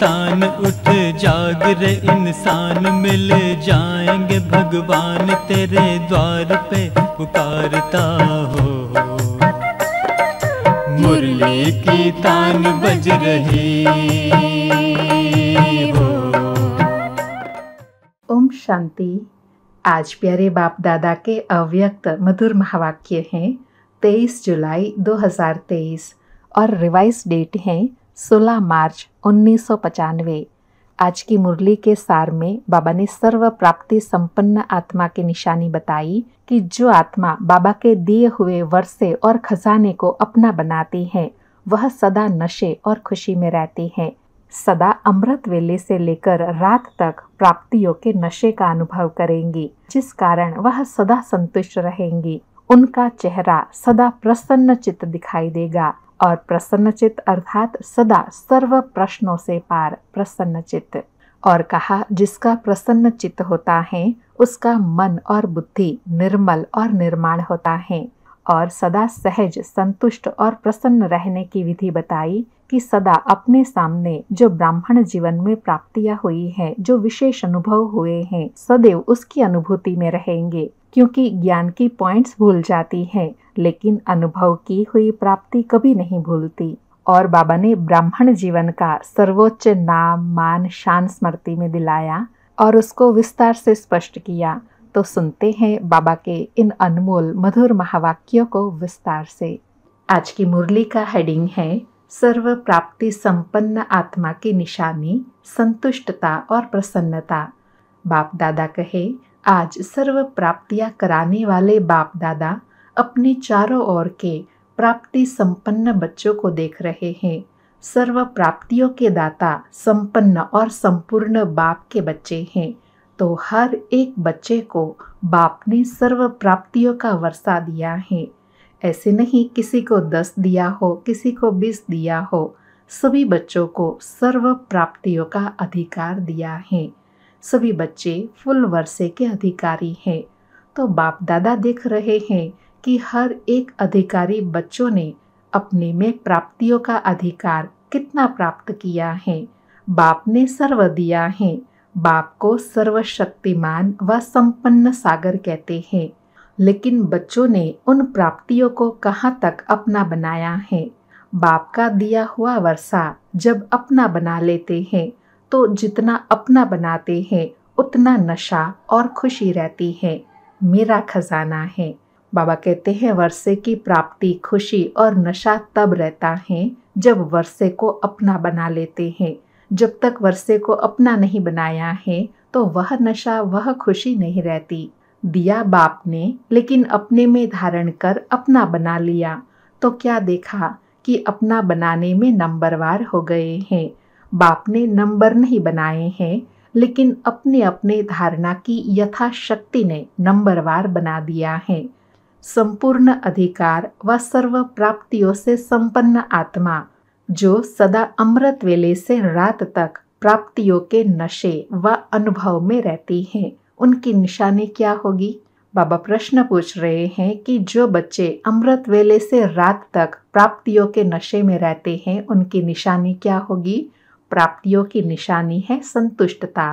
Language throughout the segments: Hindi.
तान उठ जाग रे इंसान मिल जाएंगे भगवान तेरे द्वार पे पुकारता हो की तान बज रही हो ओम शांति आज प्यारे बाप दादा के अव्यक्त मधुर महावाक्य हैं 23 जुलाई 2023 और रिवाइज डेट है 16 मार्च उन्नीस आज की मुरली के सार में बाबा ने सर्व प्राप्ति संपन्न आत्मा की निशानी बताई कि जो आत्मा बाबा के दिए हुए वर्षे और खजाने को अपना बनाती है वह सदा नशे और खुशी में रहती हैं सदा अमृत वेले से लेकर रात तक प्राप्तियों के नशे का अनुभव करेंगी जिस कारण वह सदा संतुष्ट रहेंगी उनका चेहरा सदा प्रसन्न चित्त दिखाई देगा और प्रसन्न चित्त अर्थात सदा सर्व प्रश्नों से पार प्रसन्न चित्त और कहा जिसका प्रसन्न चित्त होता है उसका मन और बुद्धि निर्मल और निर्माण होता है और सदा सहज संतुष्ट और प्रसन्न रहने की विधि बताई कि सदा अपने सामने जो ब्राह्मण जीवन में प्राप्तियां हुई हैं, जो विशेष अनुभव हुए हैं सदैव उसकी अनुभूति में रहेंगे क्योंकि ज्ञान की पॉइंट्स भूल जाती हैं, लेकिन अनुभव की हुई प्राप्ति कभी नहीं भूलती और बाबा ने ब्राह्मण जीवन का सर्वोच्च नाम मान शान स्मृति में दिलाया और उसको विस्तार से स्पष्ट किया तो सुनते हैं बाबा के इन अनमोल मधुर महावाक्यों को विस्तार से आज की मुरली का हेडिंग है सर्व प्राप्ति संपन्न आत्मा की निशानी संतुष्टता और प्रसन्नता बाप दादा कहे आज सर्व प्राप्तियां कराने वाले बाप दादा अपने चारों ओर के प्राप्ति संपन्न बच्चों को देख रहे हैं सर्व प्राप्तियों के दाता संपन्न और संपूर्ण बाप के बच्चे हैं तो हर एक बच्चे को बाप ने सर्व प्राप्तियों का वर्षा दिया है ऐसे नहीं किसी को दस दिया हो किसी को बीस दिया हो सभी बच्चों को सर्व प्राप्तियों का अधिकार दिया है सभी बच्चे फुल वर्षे के अधिकारी हैं तो बाप दादा देख रहे हैं कि हर एक अधिकारी बच्चों ने अपने में प्राप्तियों का अधिकार कितना प्राप्त किया है बाप ने सर्व दिया है बाप को सर्वशक्तिमान व संपन्न सागर कहते हैं लेकिन बच्चों ने उन प्राप्तियों को कहाँ तक अपना बनाया है बाप का दिया हुआ वर्षा जब अपना बना लेते हैं तो जितना अपना बनाते हैं उतना नशा और खुशी रहती है मेरा खजाना है बाबा कहते हैं वर्षे की प्राप्ति खुशी और नशा तब रहता है जब वर्षे को अपना बना लेते हैं जब तक वर्षे को अपना नहीं बनाया है तो वह नशा वह खुशी नहीं रहती दिया बाप ने लेकिन अपने में धारण कर अपना बना लिया तो क्या देखा कि अपना बनाने में नंबरवार हो गए हैं बाप ने नंबर नहीं बनाए हैं लेकिन अपने अपने धारणा की यथाशक्ति ने नंबरवार बना दिया है संपूर्ण अधिकार व सर्व प्राप्तियों से संपन्न आत्मा जो सदा अमृत वेले से रात तक प्राप्तियों के नशे व अनुभव में रहती हैं उनकी निशानी क्या होगी बाबा प्रश्न पूछ रहे हैं कि जो बच्चे अमृत वेले से रात तक प्राप्तियों के नशे में रहते हैं उनकी निशानी क्या होगी प्राप्तियों की निशानी है संतुष्टता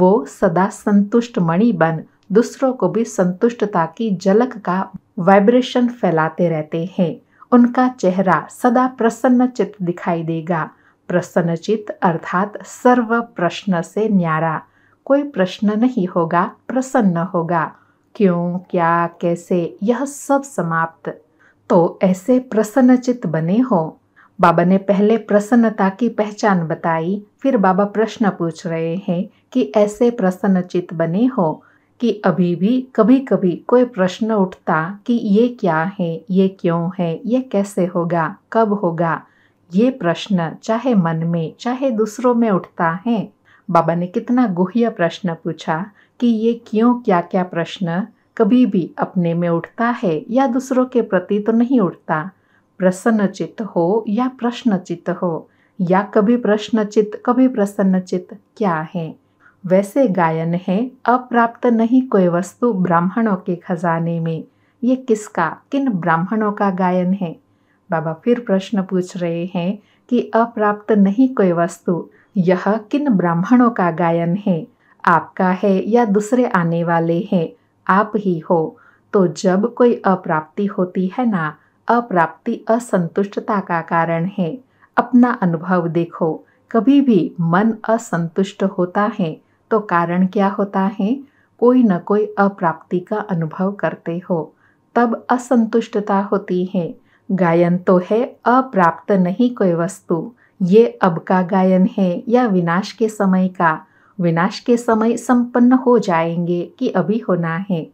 वो सदा संतुष्ट मणि बन दूसरों को भी संतुष्टता की झलक का वाइब्रेशन फैलाते रहते हैं उनका चेहरा सदा प्रसन्नचित दिखाई देगा प्रसन्नचित अर्थात सर्व प्रश्न से न्यारा कोई प्रश्न नहीं होगा प्रसन्न होगा क्यों क्या कैसे यह सब समाप्त तो ऐसे प्रसन्नचित बने हो बाबा ने पहले प्रसन्नता की पहचान बताई फिर बाबा प्रश्न पूछ रहे हैं कि ऐसे प्रसन्नचित बने हो कि अभी भी कभी कभी कोई प्रश्न उठता कि ये क्या है ये क्यों है ये कैसे होगा कब होगा ये प्रश्न चाहे मन में चाहे दूसरों में उठता है बाबा ने कितना गुह्य प्रश्न पूछा कि ये क्यों क्या क्या प्रश्न कभी भी अपने में उठता है या दूसरों के प्रति तो नहीं उठता प्रसन्नचित हो या प्रश्नचित हो या कभी प्रश्नचित कभी प्रसन्नचित क्या है वैसे गायन है अप्राप्त नहीं कोई वस्तु ब्राह्मणों के खजाने में ये किसका किन ब्राह्मणों का गायन है बाबा फिर प्रश्न पूछ रहे हैं कि अप्राप्त नहीं कोई वस्तु यह किन ब्राह्मणों का गायन है आपका है या दूसरे आने वाले हैं आप ही हो तो जब कोई अप्राप्ति होती है ना अप्राप्ति असंतुष्टता का कारण है अपना अनुभव देखो कभी भी मन असंतुष्ट होता है तो कारण क्या होता है कोई न कोई अप्राप्ति का अनुभव करते हो तब असंतुष्टता होती है गायन तो है अप्राप्त नहीं कोई वस्तु ये अब का गायन है या विनाश के समय का विनाश के समय संपन्न हो जाएंगे कि अभी होना है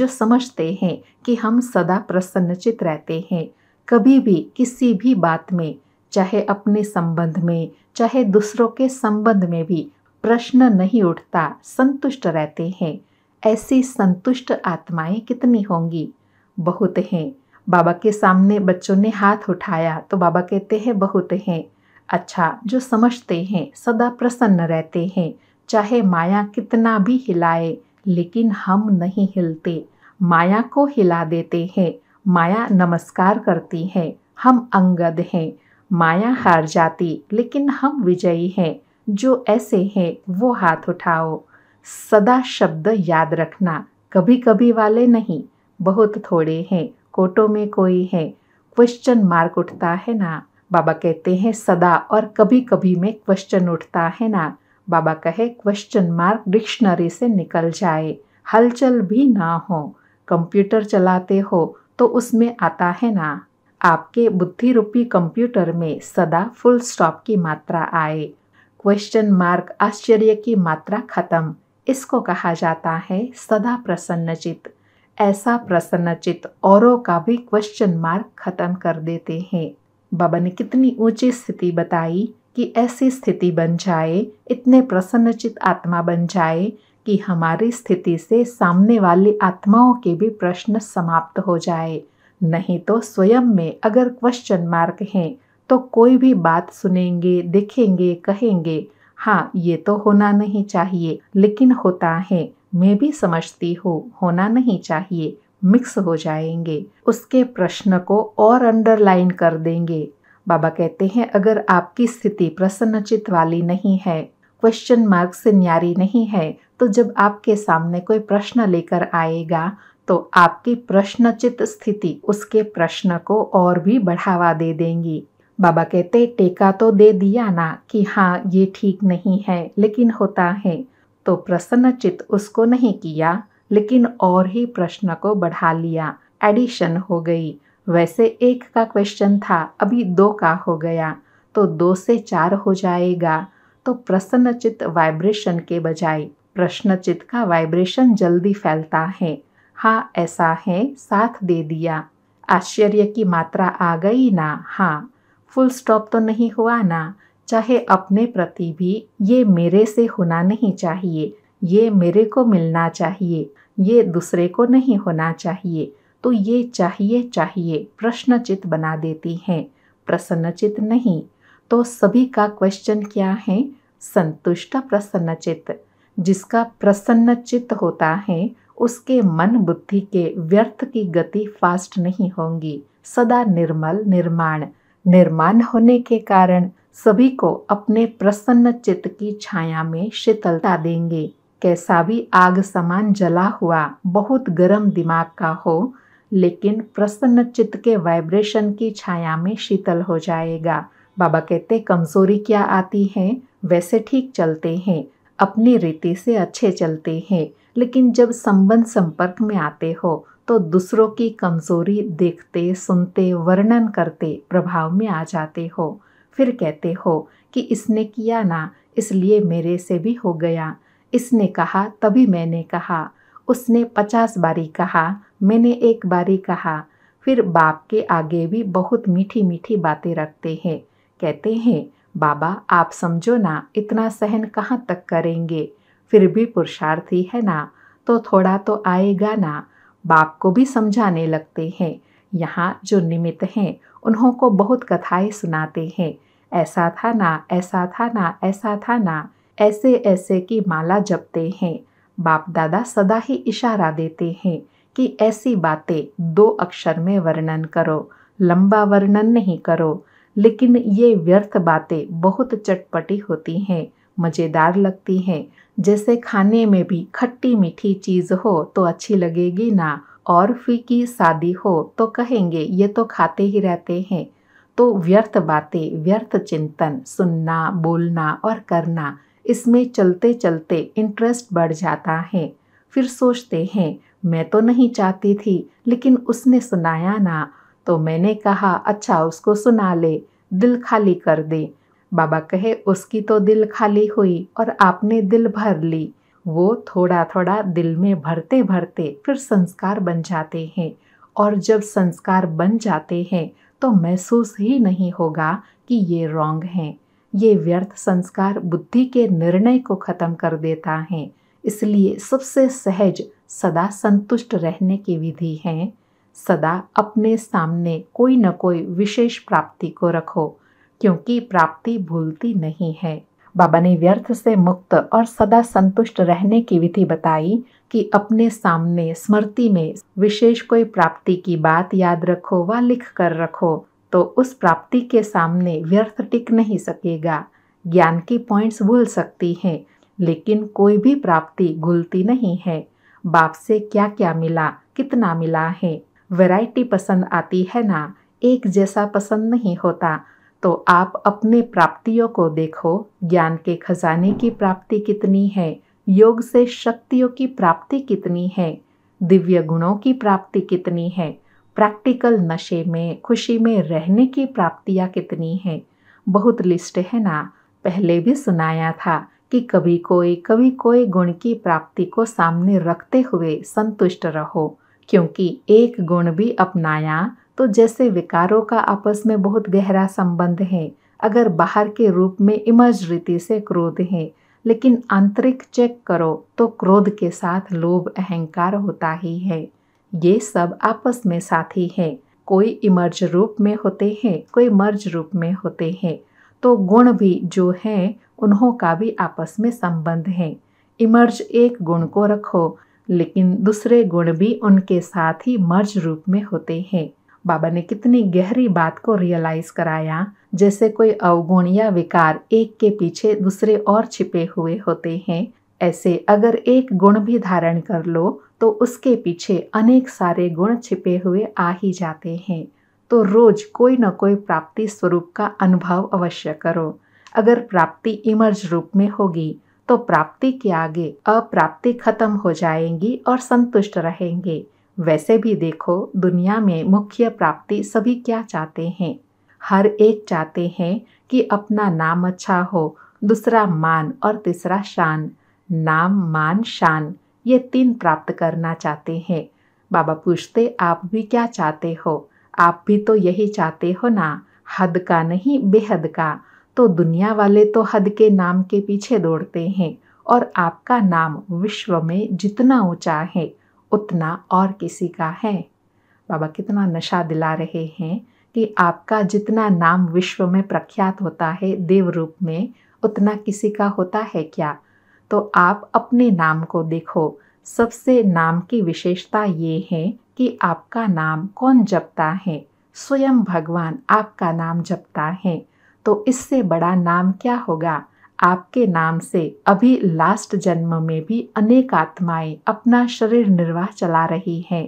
जो समझते हैं कि हम सदा प्रसन्नचित रहते हैं कभी भी किसी भी बात में चाहे अपने संबंध में चाहे दूसरों के संबंध में भी प्रश्न नहीं उठता संतुष्ट रहते हैं ऐसी संतुष्ट आत्माएं कितनी होंगी बहुत हैं बाबा के सामने बच्चों ने हाथ उठाया तो बाबा कहते हैं बहुत हैं अच्छा जो समझते हैं सदा प्रसन्न रहते हैं चाहे माया कितना भी हिलाए लेकिन हम नहीं हिलते माया को हिला देते हैं माया नमस्कार करती है हम अंगद हैं माया हार जाती लेकिन हम विजयी हैं जो ऐसे हैं वो हाथ उठाओ सदा शब्द याद रखना कभी कभी वाले नहीं बहुत थोड़े हैं कोटों में कोई है क्वेश्चन मार्क उठता है ना बाबा कहते हैं सदा और कभी कभी में क्वेश्चन उठता है ना बाबा कहे क्वेश्चन मार्क डिक्शनरी से निकल जाए हलचल भी ना हो कंप्यूटर चलाते हो तो उसमें आता है ना आपके बुद्धि रूपी कंप्यूटर में सदा फुल स्टॉप की मात्रा आए क्वेश्चन मार्क आश्चर्य की मात्रा खत्म इसको कहा जाता है सदा प्रसन्नचित ऐसा प्रसन्नचित औरों का भी क्वेश्चन मार्क खत्म कर देते हैं बाबा ने कितनी ऊंची स्थिति बताई कि ऐसी स्थिति बन जाए इतने प्रसन्नचित आत्मा बन जाए कि हमारी स्थिति से सामने वाली आत्माओं के भी प्रश्न समाप्त हो जाए नहीं तो स्वयं में अगर क्वेश्चन मार्क हैं तो कोई भी बात सुनेंगे देखेंगे कहेंगे हाँ ये तो होना नहीं चाहिए लेकिन होता है मैं भी समझती हूँ होना नहीं चाहिए मिक्स हो जाएंगे उसके प्रश्न को और अंडरलाइन कर देंगे बाबा कहते हैं अगर आपकी स्थिति प्रसन्नचित वाली नहीं है क्वेश्चन मार्क से न्यारी नहीं है तो जब आपके सामने कोई प्रश्न लेकर आएगा तो आपकी प्रश्नचित स्थिति उसके प्रश्न को और भी बढ़ावा दे देंगी बाबा कहते टेका तो दे दिया ना कि हाँ ये ठीक नहीं है लेकिन होता है तो प्रसन्नचित उसको नहीं किया लेकिन और ही प्रश्न को बढ़ा लिया एडिशन हो गई वैसे एक का क्वेश्चन था अभी दो का हो गया तो दो से चार हो जाएगा तो प्रसन्नचित वाइब्रेशन के बजाय प्रश्नचित का वाइब्रेशन जल्दी फैलता है हाँ ऐसा है साथ दे दिया आश्चर्य की मात्रा आ गई ना हाँ फुल स्टॉप तो नहीं हुआ ना चाहे अपने प्रति भी ये मेरे से होना नहीं चाहिए ये मेरे को मिलना चाहिए ये दूसरे को नहीं होना चाहिए तो ये चाहिए चाहिए प्रश्नचित बना देती हैं प्रसन्नचित नहीं तो सभी का क्वेश्चन क्या है संतुष्ट प्रसन्नचित जिसका प्रसन्नचित होता है उसके मन बुद्धि के व्यर्थ की गति फास्ट नहीं होंगी सदा निर्मल निर्माण निर्माण होने के कारण सभी को अपने प्रसन्न चित्त की छाया में शीतलता देंगे कैसा भी आग समान जला हुआ बहुत गर्म दिमाग का हो लेकिन प्रसन्न चित्त के वाइब्रेशन की छाया में शीतल हो जाएगा बाबा कहते कमजोरी क्या आती है वैसे ठीक चलते हैं अपनी रीति से अच्छे चलते हैं लेकिन जब संबंध संपर्क में आते हो तो दूसरों की कमजोरी देखते सुनते वर्णन करते प्रभाव में आ जाते हो फिर कहते हो कि इसने किया ना इसलिए मेरे से भी हो गया इसने कहा तभी मैंने कहा उसने पचास बारी कहा मैंने एक बारी कहा फिर बाप के आगे भी बहुत मीठी मीठी बातें रखते हैं कहते हैं बाबा आप समझो ना इतना सहन कहाँ तक करेंगे फिर भी पुरुषार्थी है ना तो थोड़ा तो आएगा ना बाप को भी समझाने लगते हैं यहाँ जो निमित्त हैं उन्हों को बहुत कथाएं सुनाते हैं ऐसा था ना ऐसा था ना ऐसा था ना ऐसे ऐसे की माला जपते हैं बाप दादा सदा ही इशारा देते हैं कि ऐसी बातें दो अक्षर में वर्णन करो लंबा वर्णन नहीं करो लेकिन ये व्यर्थ बातें बहुत चटपटी होती हैं मज़ेदार लगती हैं जैसे खाने में भी खट्टी मीठी चीज़ हो तो अच्छी लगेगी ना और फीकी शादी हो तो कहेंगे ये तो खाते ही रहते हैं तो व्यर्थ बातें व्यर्थ चिंतन सुनना बोलना और करना इसमें चलते चलते इंटरेस्ट बढ़ जाता है फिर सोचते हैं मैं तो नहीं चाहती थी लेकिन उसने सुनाया ना तो मैंने कहा अच्छा उसको सुना ले दिल खाली कर दे बाबा कहे उसकी तो दिल खाली हुई और आपने दिल भर ली वो थोड़ा थोड़ा दिल में भरते भरते फिर संस्कार बन जाते हैं और जब संस्कार बन जाते हैं तो महसूस ही नहीं होगा कि ये रॉन्ग हैं ये व्यर्थ संस्कार बुद्धि के निर्णय को ख़त्म कर देता है इसलिए सबसे सहज सदा संतुष्ट रहने की विधि है सदा अपने सामने कोई न कोई विशेष प्राप्ति को रखो क्योंकि प्राप्ति भूलती नहीं है बाबा ने व्यर्थ से मुक्त और सदा संतुष्ट रहने की विधि बताई कि अपने सामने स्मृति में विशेष कोई प्राप्ति की बात याद रखो व लिख कर रखो तो उस प्राप्ति के सामने व्यर्थ टिक नहीं सकेगा ज्ञान की पॉइंट्स भूल सकती हैं लेकिन कोई भी प्राप्ति घुलती नहीं है बाप से क्या क्या मिला कितना मिला है वैरायटी पसंद आती है ना एक जैसा पसंद नहीं होता तो आप अपने प्राप्तियों को देखो ज्ञान के खजाने की प्राप्ति कितनी है योग से शक्तियों की प्राप्ति कितनी है दिव्य गुणों की प्राप्ति कितनी है प्रैक्टिकल नशे में खुशी में रहने की प्राप्तियाँ कितनी हैं बहुत लिस्ट है ना पहले भी सुनाया था कि कभी कोई कभी कोई गुण की प्राप्ति को सामने रखते हुए संतुष्ट रहो क्योंकि एक गुण भी अपनाया तो जैसे विकारों का आपस में बहुत गहरा संबंध है अगर बाहर के रूप में इमर्ज रीति से क्रोध है लेकिन आंतरिक चेक करो तो क्रोध के साथ लोभ अहंकार होता ही है ये सब आपस में साथी हैं कोई इमर्ज रूप में होते हैं कोई मर्ज रूप में होते हैं तो गुण भी जो हैं उन्हों का भी आपस में संबंध है इमर्ज एक गुण को रखो लेकिन दूसरे गुण भी उनके साथ ही मर्ज रूप में होते हैं बाबा ने कितनी गहरी बात को रियलाइज कराया जैसे कोई अवगुण या विकार एक के पीछे दूसरे और छिपे हुए होते हैं ऐसे अगर एक गुण भी धारण कर लो तो उसके पीछे अनेक सारे गुण छिपे हुए आ ही जाते हैं तो रोज कोई न कोई प्राप्ति स्वरूप का अनुभव अवश्य करो अगर प्राप्ति इमर्ज रूप में होगी तो प्राप्ति के आगे अप्राप्ति खत्म हो जाएंगी और संतुष्ट रहेंगे वैसे भी देखो दुनिया में मुख्य प्राप्ति सभी क्या चाहते हैं हर एक चाहते हैं कि अपना नाम अच्छा हो दूसरा मान और तीसरा शान नाम मान शान ये तीन प्राप्त करना चाहते हैं बाबा पूछते आप भी क्या चाहते हो आप भी तो यही चाहते हो ना हद का नहीं बेहद का तो दुनिया वाले तो हद के नाम के पीछे दौड़ते हैं और आपका नाम विश्व में जितना ऊंचा है उतना और किसी का है बाबा कितना नशा दिला रहे हैं कि आपका जितना नाम विश्व में प्रख्यात होता है देव रूप में उतना किसी का होता है क्या तो आप अपने नाम को देखो सबसे नाम की विशेषता ये है कि आपका नाम कौन जपता है स्वयं भगवान आपका नाम जपता है तो इससे बड़ा नाम क्या होगा आपके नाम से अभी लास्ट जन्म में भी अनेक आत्माएं अपना शरीर निर्वाह चला रही हैं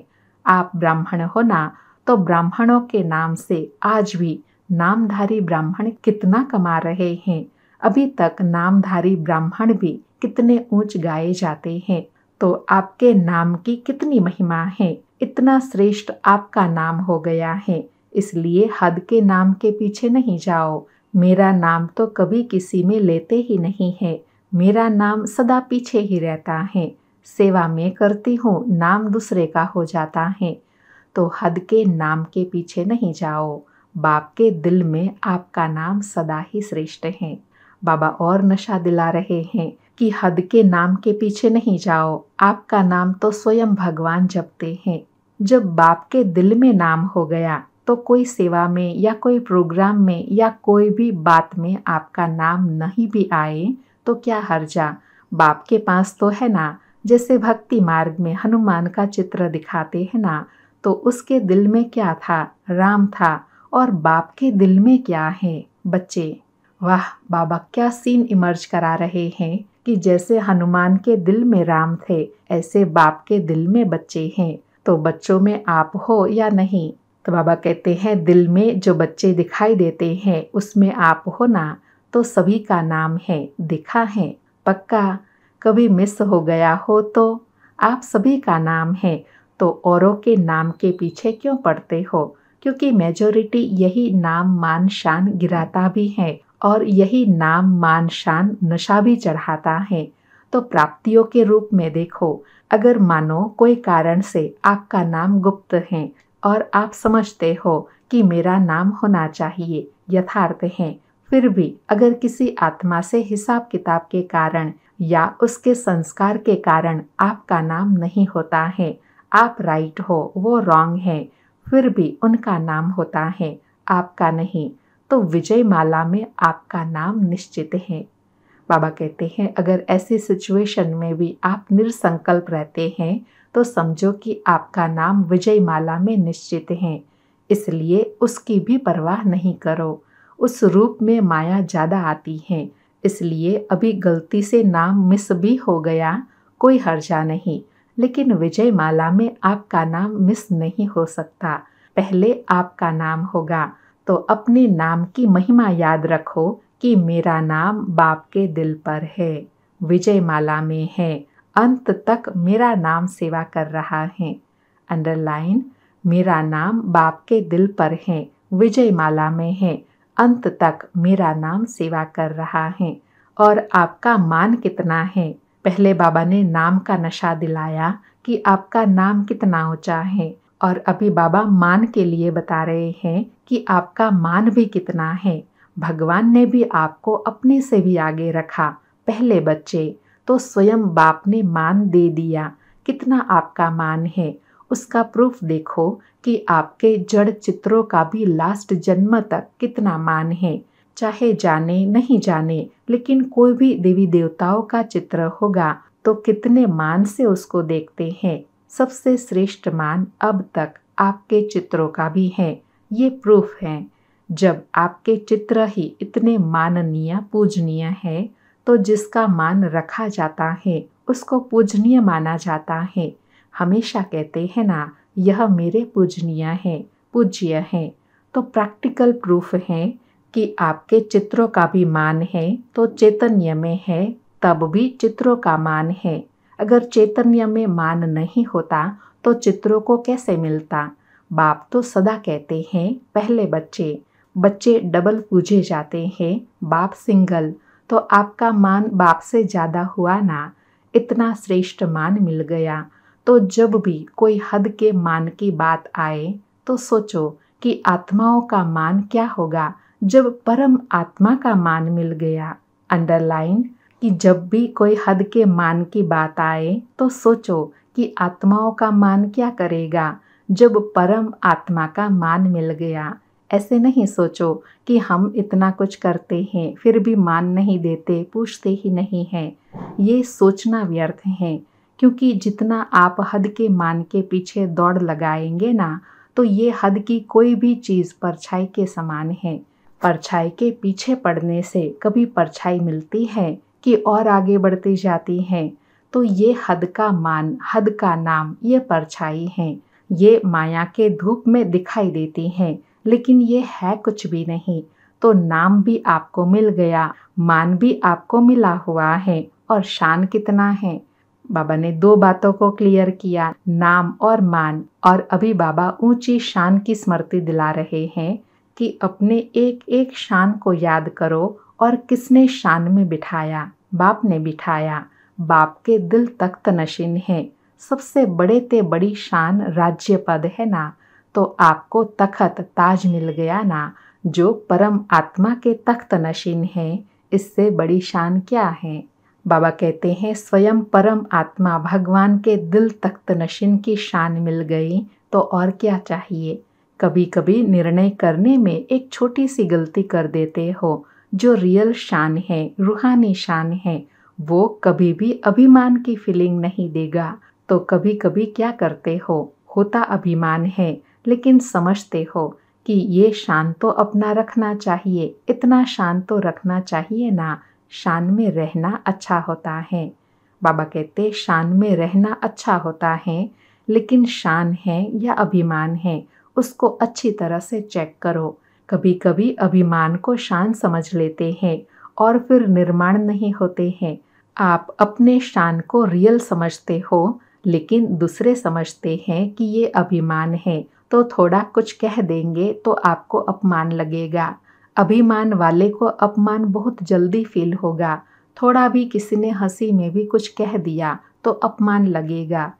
आप ब्राह्मण हो ना तो ब्राह्मणों के नाम से आज भी नामधारी ब्राह्मण कितना कमा रहे हैं अभी तक नामधारी ब्राह्मण भी कितने ऊंच गाए जाते हैं तो आपके नाम की कितनी महिमा है इतना श्रेष्ठ आपका नाम हो गया है इसलिए हद के नाम के पीछे नहीं जाओ मेरा नाम तो कभी किसी में लेते ही नहीं है मेरा नाम सदा पीछे ही रहता है सेवा मैं करती हूँ नाम दूसरे का हो जाता है तो हद के नाम के पीछे नहीं जाओ बाप के दिल में आपका नाम सदा ही श्रेष्ठ है बाबा और नशा दिला रहे हैं कि हद के नाम के पीछे नहीं जाओ आपका नाम तो स्वयं भगवान जपते हैं जब बाप के दिल में नाम हो गया तो कोई सेवा में या कोई प्रोग्राम में या कोई भी बात में आपका नाम नहीं भी आए तो क्या हर्जा बाप के पास तो है ना जैसे भक्ति मार्ग में हनुमान का चित्र दिखाते हैं ना तो उसके दिल में क्या था राम था और बाप के दिल में क्या है बच्चे वाह बाबा क्या सीन इमर्ज करा रहे हैं कि जैसे हनुमान के दिल में राम थे ऐसे बाप के दिल में बच्चे हैं तो बच्चों में आप हो या नहीं तो बाबा कहते हैं दिल में जो बच्चे दिखाई देते हैं उसमें आप हो ना तो सभी का नाम है दिखा है पक्का कभी मिस हो गया हो तो आप सभी का नाम है तो औरों के नाम के पीछे क्यों पड़ते हो क्योंकि मेजोरिटी यही नाम मान शान गिराता भी है और यही नाम मान शान नशा भी चढ़ाता है तो प्राप्तियों के रूप में देखो अगर मानो कोई कारण से आपका नाम गुप्त है और आप समझते हो कि मेरा नाम होना चाहिए यथार्थ हैं फिर भी अगर किसी आत्मा से हिसाब किताब के कारण या उसके संस्कार के कारण आपका नाम नहीं होता है आप राइट हो वो रॉन्ग है फिर भी उनका नाम होता है आपका नहीं तो विजय माला में आपका नाम निश्चित है बाबा कहते हैं अगर ऐसी सिचुएशन में भी आप निर्संकल्प रहते हैं तो समझो कि आपका नाम विजय माला में निश्चित है इसलिए उसकी भी परवाह नहीं करो उस रूप में माया ज़्यादा आती है इसलिए अभी गलती से नाम मिस भी हो गया कोई हर्जा नहीं लेकिन विजय माला में आपका नाम मिस नहीं हो सकता पहले आपका नाम होगा तो अपने नाम की महिमा याद रखो कि मेरा नाम बाप के दिल पर है विजय माला में है अंत तक मेरा नाम सेवा कर रहा है अंडरलाइन मेरा नाम बाप के दिल पर है विजय माला में है अंत तक मेरा नाम सेवा कर रहा है और आपका मान कितना है पहले बाबा ने नाम का नशा दिलाया कि आपका नाम कितना ऊंचा है और अभी बाबा मान के लिए बता रहे हैं कि आपका मान भी कितना है भगवान ने भी आपको अपने से भी आगे रखा पहले बच्चे तो स्वयं बाप ने मान दे दिया कितना आपका मान है उसका प्रूफ देखो कि आपके जड़ चित्रों का भी लास्ट जन्म तक कितना मान है चाहे जाने नहीं जाने लेकिन कोई भी देवी देवताओं का चित्र होगा तो कितने मान से उसको देखते हैं सबसे श्रेष्ठ मान अब तक आपके चित्रों का भी है ये प्रूफ है जब आपके चित्र ही इतने माननीय पूजनीय है तो जिसका मान रखा जाता है उसको पूजनीय माना जाता है हमेशा कहते हैं ना यह मेरे पूजनीय है पूज्य है तो प्रैक्टिकल प्रूफ है कि आपके चित्रों का भी मान है तो चैतन्य में है तब भी चित्रों का मान है अगर चैतन्य में मान नहीं होता तो चित्रों को कैसे मिलता बाप तो सदा कहते हैं पहले बच्चे बच्चे डबल पूजे जाते हैं बाप सिंगल तो आपका मान बाप से ज़्यादा हुआ ना इतना श्रेष्ठ मान मिल गया तो जब भी कोई हद के मान की बात आए तो सोचो कि आत्माओं का मान क्या होगा जब परम आत्मा का मान मिल गया अंडरलाइन कि जब भी कोई हद के मान की बात आए तो सोचो कि आत्माओं का मान क्या करेगा जब परम आत्मा का मान मिल गया ऐसे नहीं सोचो कि हम इतना कुछ करते हैं फिर भी मान नहीं देते पूछते ही नहीं हैं ये सोचना व्यर्थ है क्योंकि जितना आप हद के मान के पीछे दौड़ लगाएंगे ना तो ये हद की कोई भी चीज़ परछाई के समान है परछाई के पीछे पड़ने से कभी परछाई मिलती है कि और आगे बढ़ती जाती है तो ये हद का मान हद का नाम ये परछाई है ये माया के धूप में दिखाई देती हैं लेकिन ये है कुछ भी नहीं तो नाम भी आपको मिल गया मान भी आपको मिला हुआ है और शान कितना है बाबा ने दो बातों को क्लियर किया नाम और मान और अभी बाबा ऊंची शान की स्मृति दिला रहे हैं कि अपने एक एक शान को याद करो और किसने शान में बिठाया बाप ने बिठाया बाप के दिल तख्त नशीन है सबसे बड़े ते बड़ी शान राज्य पद है ना तो आपको तखत ताज मिल गया ना जो परम आत्मा के तख्त नशीन है इससे बड़ी शान क्या है बाबा कहते हैं स्वयं परम आत्मा भगवान के दिल तख्त नशीन की शान मिल गई तो और क्या चाहिए कभी कभी निर्णय करने में एक छोटी सी गलती कर देते हो जो रियल शान है रूहानी शान है वो कभी भी अभिमान की फीलिंग नहीं देगा तो कभी कभी क्या करते हो होता अभिमान है लेकिन समझते हो कि ये शान तो अपना रखना चाहिए इतना शान तो रखना चाहिए ना शान में रहना अच्छा होता है बाबा कहते शान में रहना अच्छा होता है लेकिन शान है या अभिमान है उसको अच्छी तरह से चेक करो कभी कभी अभिमान को शान समझ लेते हैं और फिर निर्माण नहीं होते हैं आप अपने शान को रियल समझते हो लेकिन दूसरे समझते हैं कि ये अभिमान है तो थोड़ा कुछ कह देंगे तो आपको अपमान लगेगा अभिमान वाले को अपमान बहुत जल्दी फील होगा थोड़ा भी किसी ने हंसी में भी कुछ कह दिया तो अपमान लगेगा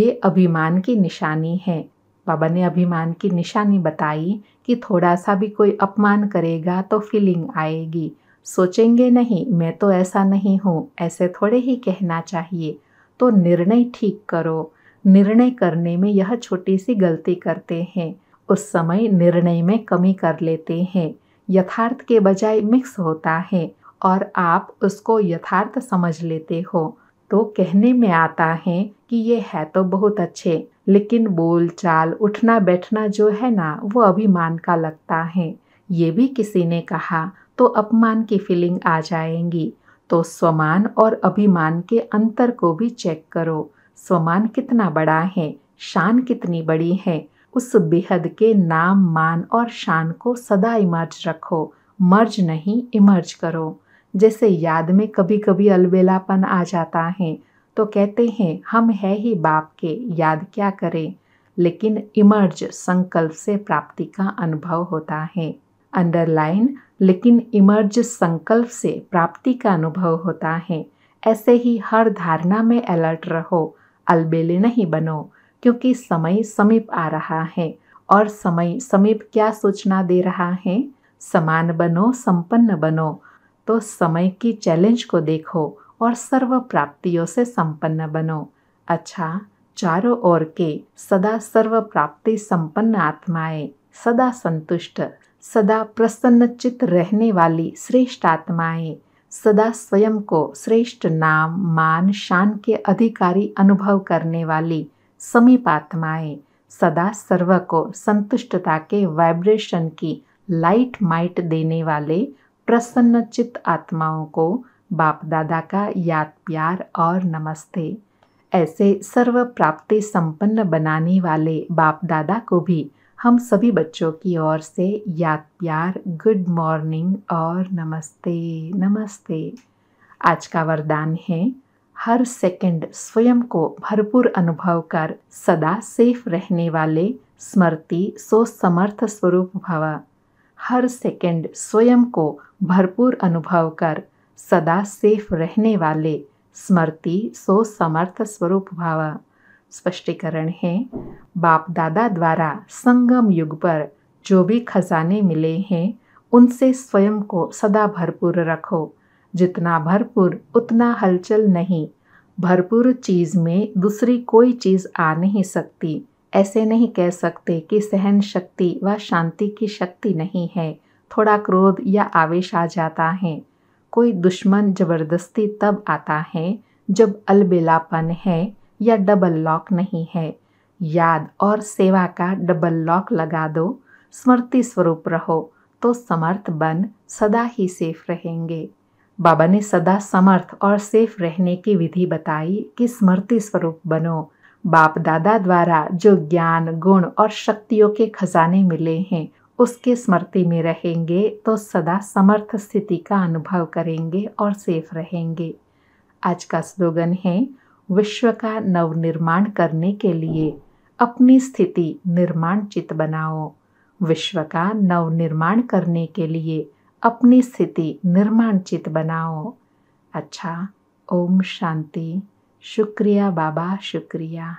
ये अभिमान की निशानी है बाबा ने अभिमान की निशानी बताई कि थोड़ा सा भी कोई अपमान करेगा तो फीलिंग आएगी सोचेंगे नहीं मैं तो ऐसा नहीं हूँ ऐसे थोड़े ही कहना चाहिए तो निर्णय ठीक करो निर्णय करने में यह छोटी सी गलती करते हैं उस समय निर्णय में कमी कर लेते हैं यथार्थ के बजाय मिक्स होता है और आप उसको यथार्थ समझ लेते हो तो कहने में आता है कि ये है तो बहुत अच्छे लेकिन बोल चाल उठना बैठना जो है ना वो अभिमान का लगता है ये भी किसी ने कहा तो अपमान की फीलिंग आ जाएंगी तो स्वमान और अभिमान के अंतर को भी चेक करो स्वमान कितना बड़ा है शान कितनी बड़ी है उस बेहद के नाम मान और शान को सदा इमर्ज रखो मर्ज नहीं इमर्ज करो जैसे याद में कभी कभी अलबेलापन आ जाता है तो कहते हैं हम है ही बाप के याद क्या करें लेकिन इमर्ज संकल्प से प्राप्ति का अनुभव होता है अंडरलाइन लेकिन इमर्ज संकल्प से प्राप्ति का अनुभव होता है ऐसे ही हर धारणा में अलर्ट रहो अलबेले नहीं बनो क्योंकि समय समीप आ रहा है और समय समीप क्या सूचना दे रहा है समान बनो संपन्न बनो तो समय की चैलेंज को देखो और सर्व प्राप्तियों से संपन्न बनो अच्छा चारों ओर के सदा सर्व प्राप्ति संपन्न आत्माएं सदा संतुष्ट सदा प्रसन्न रहने वाली श्रेष्ठ आत्माएं सदा स्वयं को श्रेष्ठ नाम मान शान के अधिकारी अनुभव करने वाली समीप आत्माएं सदा सर्व को संतुष्टता के वाइब्रेशन की लाइट माइट देने वाले प्रसन्न चित्त आत्माओं को बाप दादा का याद प्यार और नमस्ते ऐसे सर्व प्राप्ति संपन्न बनाने वाले बाप दादा को भी हम सभी बच्चों की ओर से याद प्यार गुड मॉर्निंग और नमस्ते नमस्ते आज का वरदान है हर सेकंड स्वयं को भरपूर अनुभव कर सदा सेफ रहने वाले स्मृति सो समर्थ स्वरूप भव हर सेकंड स्वयं को भरपूर अनुभव कर सदा सेफ रहने वाले स्मृति सो समर्थ स्वरूप भावा स्पष्टीकरण है बाप दादा द्वारा संगम युग पर जो भी खजाने मिले हैं उनसे स्वयं को सदा भरपूर रखो जितना भरपूर उतना हलचल नहीं भरपूर चीज़ में दूसरी कोई चीज़ आ नहीं सकती ऐसे नहीं कह सकते कि सहन शक्ति व शांति की शक्ति नहीं है थोड़ा क्रोध या आवेश आ जाता है कोई दुश्मन जबरदस्ती तब आता है जब अलबेलापन है या डबल लॉक नहीं है याद और सेवा का डबल लॉक लगा दो स्मृति स्वरूप रहो तो समर्थ बन सदा ही सेफ रहेंगे बाबा ने सदा समर्थ और सेफ रहने की विधि बताई कि स्मृति स्वरूप बनो बाप दादा द्वारा जो ज्ञान गुण और शक्तियों के खजाने मिले हैं उसके स्मृति में रहेंगे तो सदा समर्थ स्थिति का अनुभव करेंगे और सेफ रहेंगे आज का स्लोगन है विश्व का नवनिर्माण करने के लिए अपनी स्थिति निर्माण चित बनाओ विश्व का नवनिर्माण करने के लिए अपनी स्थिति निर्माण चित बनाओ अच्छा ओम शांति शुक्रिया बाबा शुक्रिया